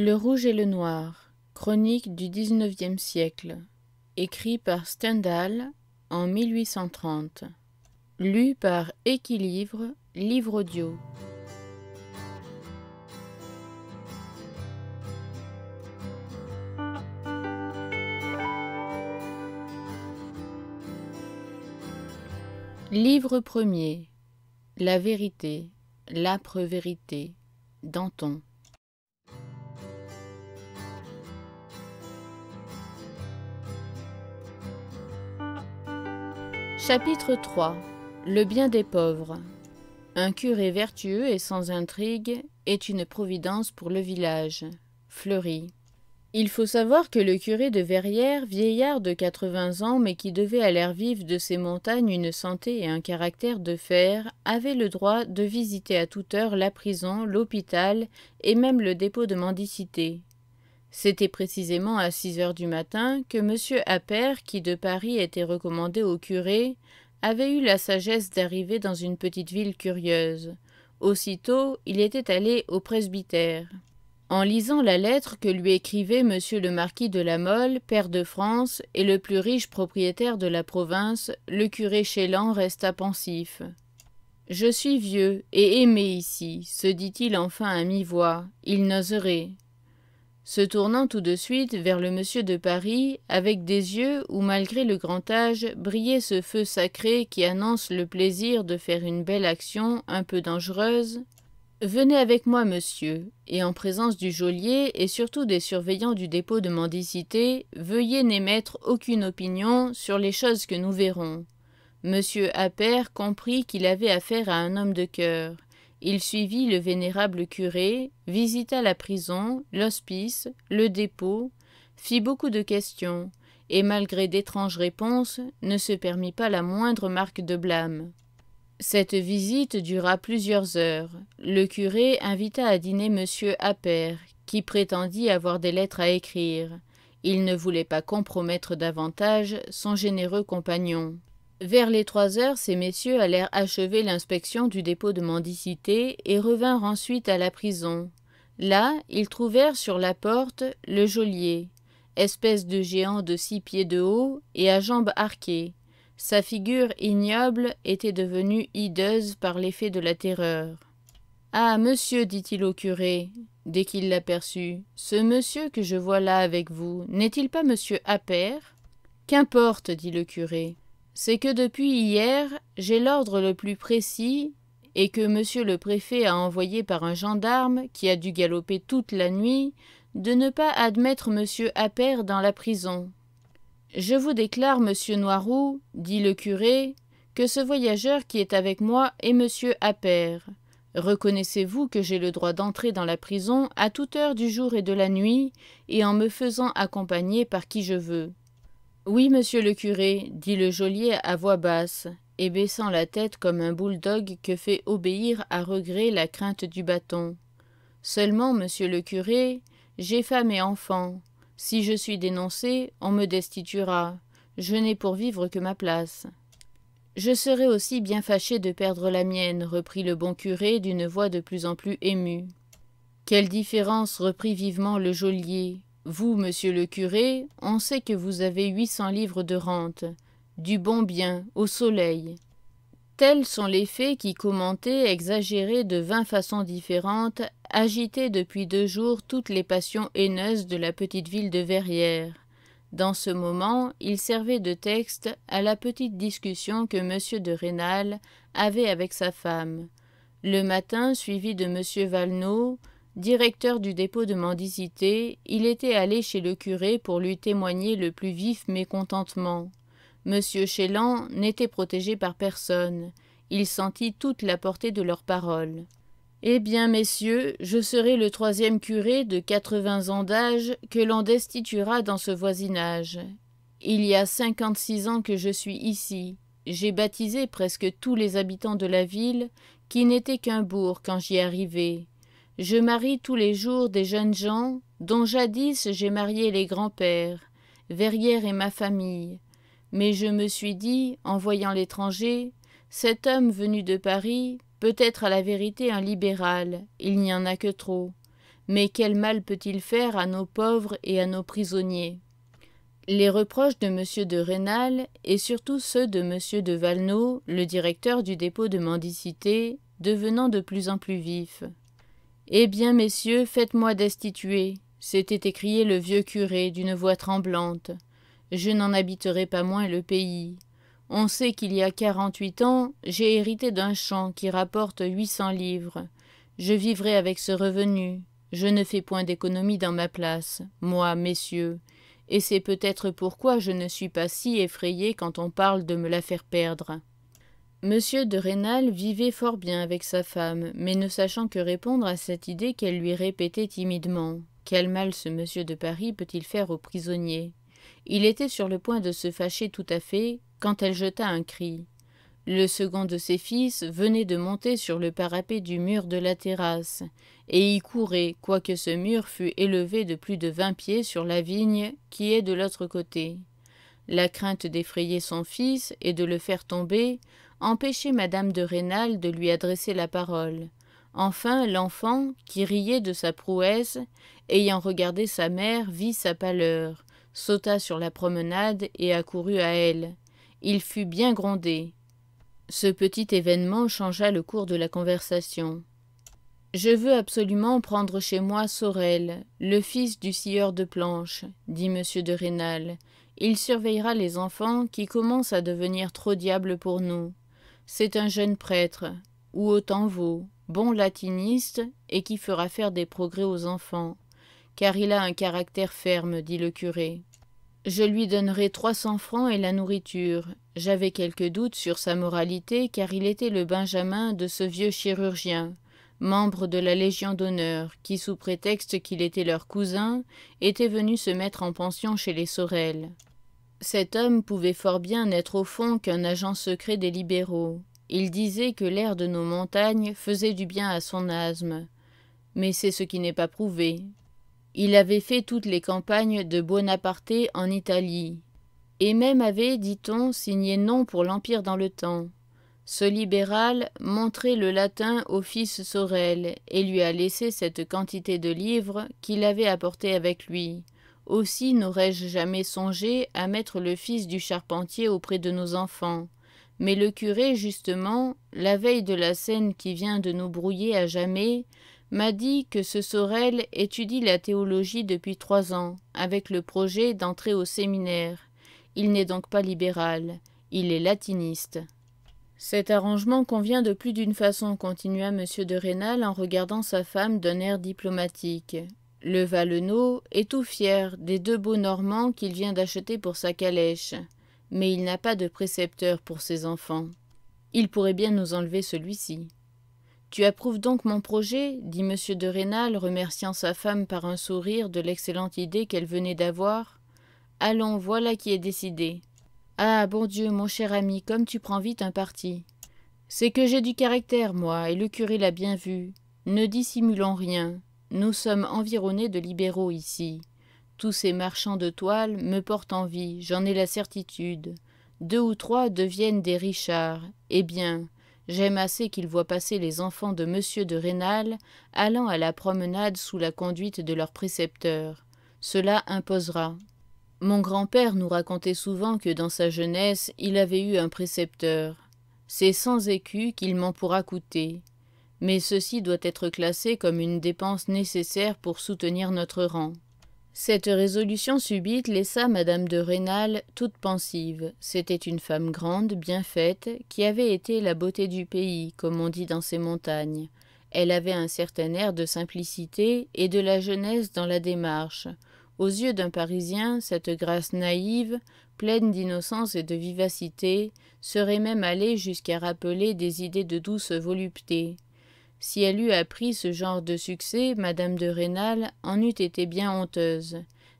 Le rouge et le noir, chronique du XIXe siècle, écrit par Stendhal en 1830, lu par Équilibre, livre audio. Livre premier La vérité, l'âpre vérité, Danton. Chapitre 3 Le bien des pauvres Un curé vertueux et sans intrigue est une providence pour le village. Fleury. Il faut savoir que le curé de Verrières, vieillard de 80 ans, mais qui devait à l'air vif de ces montagnes une santé et un caractère de fer, avait le droit de visiter à toute heure la prison, l'hôpital et même le dépôt de mendicité. C'était précisément à six heures du matin que M. Appert, qui de Paris était recommandé au curé, avait eu la sagesse d'arriver dans une petite ville curieuse. Aussitôt, il était allé au presbytère. En lisant la lettre que lui écrivait M. le marquis de la Mole, père de France et le plus riche propriétaire de la province, le curé Chélan resta pensif. Je suis vieux et aimé ici, se dit-il enfin à mi-voix. Il n'oserait se tournant tout de suite vers le monsieur de Paris, avec des yeux où, malgré le grand âge, brillait ce feu sacré qui annonce le plaisir de faire une belle action un peu dangereuse. Venez avec moi, monsieur, et en présence du geôlier et surtout des surveillants du dépôt de mendicité, veuillez n'émettre aucune opinion sur les choses que nous verrons. Monsieur Appert comprit qu'il avait affaire à un homme de cœur il suivit le vénérable curé, visita la prison, l'hospice, le dépôt, fit beaucoup de questions, et malgré d'étranges réponses, ne se permit pas la moindre marque de blâme. Cette visite dura plusieurs heures. Le curé invita à dîner M. Appert, qui prétendit avoir des lettres à écrire. Il ne voulait pas compromettre davantage son généreux compagnon. Vers les trois heures, ces messieurs allèrent achever l'inspection du dépôt de mendicité et revinrent ensuite à la prison. Là, ils trouvèrent sur la porte le geôlier, espèce de géant de six pieds de haut et à jambes arquées. Sa figure ignoble était devenue hideuse par l'effet de la terreur. Ah, monsieur, dit-il au curé, dès qu'il l'aperçut, ce monsieur que je vois là avec vous, n'est-il pas monsieur Appert Qu'importe, dit le curé c'est que depuis hier, j'ai l'ordre le plus précis et que monsieur le préfet a envoyé par un gendarme qui a dû galoper toute la nuit de ne pas admettre monsieur Appert dans la prison. Je vous déclare, monsieur Noiroux, dit le curé, que ce voyageur qui est avec moi est monsieur Appert. Reconnaissez-vous que j'ai le droit d'entrer dans la prison à toute heure du jour et de la nuit, et en me faisant accompagner par qui je veux. Oui, monsieur le curé, dit le geôlier à voix basse, et baissant la tête comme un bouledogue que fait obéir à regret la crainte du bâton. Seulement, monsieur le curé, j'ai femme et enfant. Si je suis dénoncé, on me destituera. Je n'ai pour vivre que ma place. Je serais aussi bien fâché de perdre la mienne, reprit le bon curé d'une voix de plus en plus émue. Quelle différence, reprit vivement le geôlier. Vous, monsieur le curé, on sait que vous avez huit cents livres de rente, du bon bien, au soleil. Tels sont les faits qui, commentés, exagérés de vingt façons différentes, agitaient depuis deux jours toutes les passions haineuses de la petite ville de Verrières. Dans ce moment, il servait de texte à la petite discussion que M. de Rênal avait avec sa femme. Le matin, suivi de M. Valneau, Directeur du dépôt de mendicité, il était allé chez le curé pour lui témoigner le plus vif mécontentement. Monsieur Chélan n'était protégé par personne. Il sentit toute la portée de leurs paroles. Eh bien, messieurs, je serai le troisième curé de quatre-vingts ans d'âge que l'on destituera dans ce voisinage. Il y a cinquante-six ans que je suis ici. J'ai baptisé presque tous les habitants de la ville, qui n'étaient qu'un bourg quand j'y arrivais. Je marie tous les jours des jeunes gens, dont jadis j'ai marié les grands-pères, Verrières et ma famille. Mais je me suis dit, en voyant l'étranger, cet homme venu de Paris, peut être à la vérité un libéral, il n'y en a que trop. Mais quel mal peut-il faire à nos pauvres et à nos prisonniers Les reproches de M. de Rênal, et surtout ceux de M. de Valneau, le directeur du dépôt de mendicité, devenant de plus en plus vifs. Eh bien, messieurs, faites-moi destituer, s'était écrié le vieux curé d'une voix tremblante. Je n'en habiterai pas moins le pays. On sait qu'il y a quarante-huit ans, j'ai hérité d'un champ qui rapporte huit cents livres. Je vivrai avec ce revenu. Je ne fais point d'économie dans ma place, moi, messieurs, et c'est peut-être pourquoi je ne suis pas si effrayé quand on parle de me la faire perdre. Monsieur de Rênal vivait fort bien avec sa femme, mais ne sachant que répondre à cette idée qu'elle lui répétait timidement. Quel mal ce monsieur de Paris peut-il faire aux prisonniers Il était sur le point de se fâcher tout à fait quand elle jeta un cri. Le second de ses fils venait de monter sur le parapet du mur de la terrasse, et y courait, quoique ce mur fût élevé de plus de vingt pieds sur la vigne qui est de l'autre côté. La crainte d'effrayer son fils et de le faire tomber empêchait madame de Rênal de lui adresser la parole. Enfin, l'enfant, qui riait de sa prouesse, ayant regardé sa mère, vit sa pâleur, sauta sur la promenade et accourut à elle. Il fut bien grondé. Ce petit événement changea le cours de la conversation. Je veux absolument prendre chez moi Sorel, le fils du sieur de planches, dit M. de Rênal, il surveillera les enfants qui commencent à devenir trop diables pour nous. C'est un jeune prêtre, ou autant vaut, bon latiniste, et qui fera faire des progrès aux enfants, car il a un caractère ferme, dit le curé. Je lui donnerai trois cents francs et la nourriture. J'avais quelques doutes sur sa moralité, car il était le benjamin de ce vieux chirurgien, membre de la Légion d'honneur, qui, sous prétexte qu'il était leur cousin, était venu se mettre en pension chez les Sorel. Cet homme pouvait fort bien n'être au fond qu'un agent secret des libéraux. Il disait que l'air de nos montagnes faisait du bien à son asthme. Mais c'est ce qui n'est pas prouvé. Il avait fait toutes les campagnes de Buonaparte en Italie, et même avait, dit-on, signé non pour l'Empire dans le temps. Ce libéral montrait le latin au fils Sorel et lui a laissé cette quantité de livres qu'il avait apportés avec lui. Aussi n'aurais-je jamais songé à mettre le fils du charpentier auprès de nos enfants. Mais le curé, justement, la veille de la scène qui vient de nous brouiller à jamais, m'a dit que ce Sorel étudie la théologie depuis trois ans, avec le projet d'entrer au séminaire. Il n'est donc pas libéral, il est latiniste. Cet arrangement convient de plus d'une façon, continua M. de Rênal en regardant sa femme d'un air diplomatique. Le Valenod est tout fier des deux beaux Normands qu'il vient d'acheter pour sa calèche, mais il n'a pas de précepteur pour ses enfants. Il pourrait bien nous enlever celui-ci. Tu approuves donc mon projet dit M. de Rênal, remerciant sa femme par un sourire de l'excellente idée qu'elle venait d'avoir. Allons, voilà qui est décidé. Ah, bon Dieu, mon cher ami, comme tu prends vite un parti. C'est que j'ai du caractère, moi, et le curé l'a bien vu. Ne dissimulons rien. Nous sommes environnés de libéraux ici. Tous ces marchands de toile me portent envie, j'en ai la certitude. Deux ou trois deviennent des Richards. Eh bien, j'aime assez qu'ils voient passer les enfants de M. de Rênal allant à la promenade sous la conduite de leur précepteur. Cela imposera. Mon grand-père nous racontait souvent que dans sa jeunesse, il avait eu un précepteur. C'est sans écus qu'il m'en pourra coûter mais ceci doit être classé comme une dépense nécessaire pour soutenir notre rang. Cette résolution subite laissa Madame de Rênal toute pensive. C'était une femme grande, bien faite, qui avait été la beauté du pays, comme on dit dans ces montagnes. Elle avait un certain air de simplicité et de la jeunesse dans la démarche. Aux yeux d'un Parisien, cette grâce naïve, pleine d'innocence et de vivacité, serait même allée jusqu'à rappeler des idées de douce volupté. Si elle eût appris ce genre de succès, Madame de Rênal en eût été bien honteuse.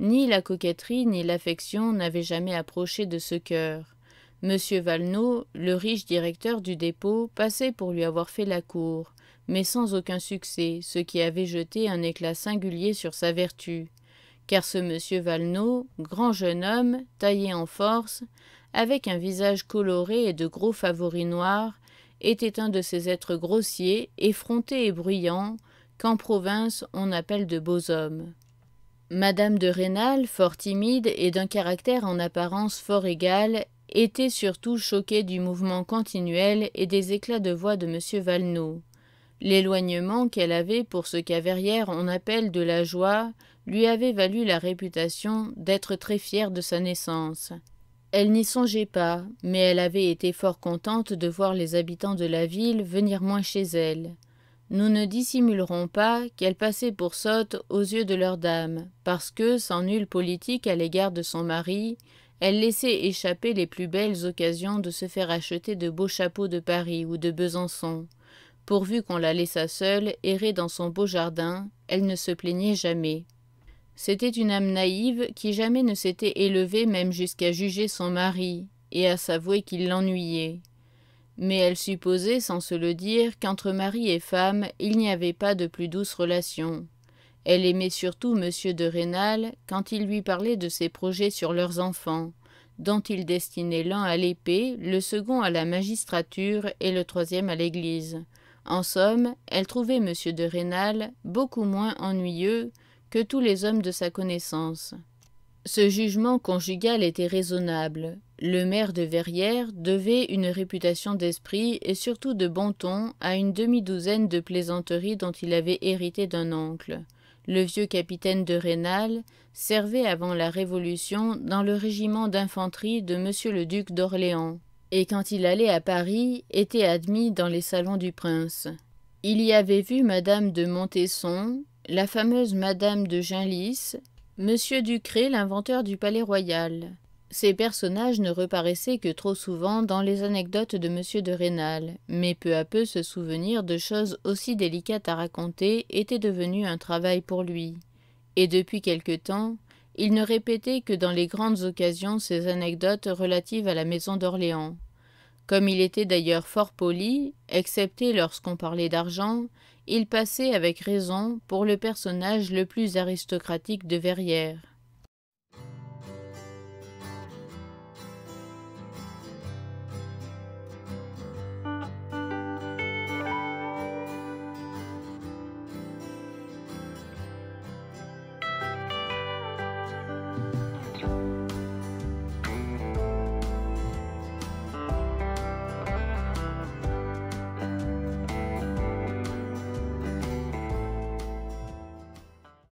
Ni la coquetterie ni l'affection n'avaient jamais approché de ce cœur. Monsieur valenod le riche directeur du dépôt, passait pour lui avoir fait la cour, mais sans aucun succès, ce qui avait jeté un éclat singulier sur sa vertu. Car ce monsieur valenod grand jeune homme, taillé en force, avec un visage coloré et de gros favoris noirs, était un de ces êtres grossiers, effrontés et bruyants, qu'en province on appelle de beaux hommes. Madame de Rênal, fort timide et d'un caractère en apparence fort égal, était surtout choquée du mouvement continuel et des éclats de voix de M. Valneau. L'éloignement qu'elle avait pour ce qu'à Verrières on appelle de la joie lui avait valu la réputation d'être très fière de sa naissance. Elle n'y songeait pas, mais elle avait été fort contente de voir les habitants de la ville venir moins chez elle. Nous ne dissimulerons pas qu'elle passait pour sotte aux yeux de leurs dames, parce que, sans nulle politique à l'égard de son mari, elle laissait échapper les plus belles occasions de se faire acheter de beaux chapeaux de Paris ou de Besançon. Pourvu qu'on la laissât seule errer dans son beau jardin, elle ne se plaignait jamais. C'était une âme naïve qui jamais ne s'était élevée même jusqu'à juger son mari et à s'avouer qu'il l'ennuyait. Mais elle supposait, sans se le dire, qu'entre mari et femme, il n'y avait pas de plus douce relation. Elle aimait surtout M. de Rênal quand il lui parlait de ses projets sur leurs enfants, dont il destinait l'un à l'épée, le second à la magistrature et le troisième à l'église. En somme, elle trouvait M. de Rênal beaucoup moins ennuyeux que tous les hommes de sa connaissance. Ce jugement conjugal était raisonnable. Le maire de Verrières devait une réputation d'esprit et surtout de bon ton à une demi-douzaine de plaisanteries dont il avait hérité d'un oncle. Le vieux capitaine de Rénal servait avant la Révolution dans le régiment d'infanterie de Monsieur le duc d'Orléans, et quand il allait à Paris, était admis dans les salons du prince. Il y avait vu Madame de Montesson, la fameuse Madame de Genlis, Monsieur Ducré, l'inventeur du Palais Royal. Ces personnages ne reparaissaient que trop souvent dans les anecdotes de Monsieur de Rênal, mais peu à peu se souvenir de choses aussi délicates à raconter était devenu un travail pour lui. Et depuis quelque temps, il ne répétait que dans les grandes occasions ces anecdotes relatives à la maison d'Orléans. Comme il était d'ailleurs fort poli, excepté lorsqu'on parlait d'argent, il passait avec raison pour le personnage le plus aristocratique de Verrières.